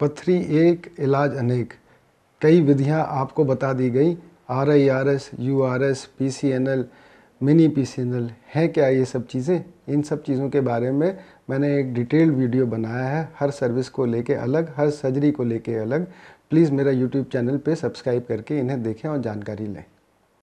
पथरी एक इलाज अनेक कई विधियां आपको बता दी गई R I R S U R S P C N L mini P C N L है क्या ये सब चीज़ें इन सब चीज़ों के बारे में मैंने एक डिटेल्ड वीडियो बनाया है हर सर्विस को लेके अलग हर सर्जरी को लेके अलग प्लीज़ मेरा यूट्यूब चैनल पे सब्सक्राइब करके इन्हें देखें और जानकारी लें